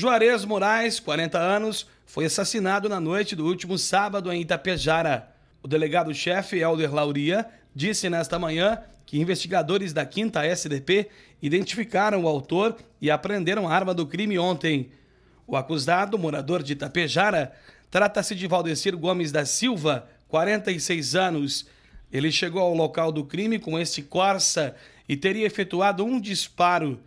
Juarez Moraes, 40 anos, foi assassinado na noite do último sábado em Itapejara. O delegado-chefe Helder Lauria disse nesta manhã que investigadores da 5 SDP identificaram o autor e apreenderam a arma do crime ontem. O acusado, morador de Itapejara, trata-se de Valdecir Gomes da Silva, 46 anos. Ele chegou ao local do crime com este Corsa e teria efetuado um disparo.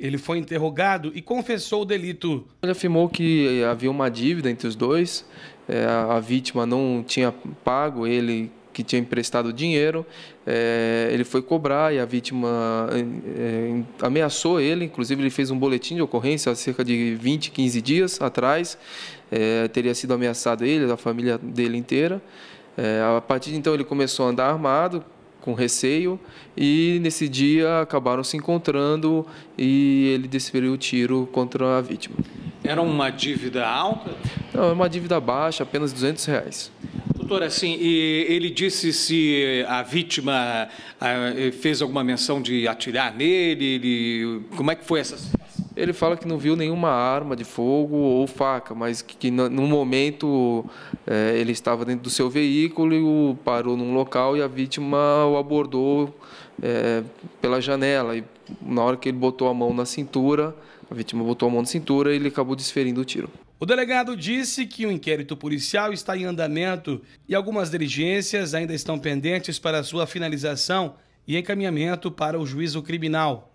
Ele foi interrogado e confessou o delito. Ele afirmou que havia uma dívida entre os dois, é, a vítima não tinha pago, ele que tinha emprestado dinheiro, é, ele foi cobrar e a vítima é, ameaçou ele, inclusive ele fez um boletim de ocorrência há cerca de 20, 15 dias atrás, teria sido ameaçado ele, a família dele inteira. a partir de então ele começou a andar armado, com receio e nesse dia acabaram se encontrando e ele desferiu o tiro contra a vítima. Era uma dívida alta? Não, é uma dívida baixa, apenas 200 reais. Doutor, assim, ele disse se a vítima ah, fez alguma menção de atirar nele, ele... como é que foi essa situação? Ele fala que não viu nenhuma arma de fogo ou faca, mas que, que no momento é, ele estava dentro do seu veículo e o parou num local e a vítima o abordou é, pela janela. E na hora que ele botou a mão na cintura, a vítima botou a mão na cintura e ele acabou desferindo o tiro. O delegado disse que o inquérito policial está em andamento e algumas diligências ainda estão pendentes para sua finalização e encaminhamento para o juízo criminal.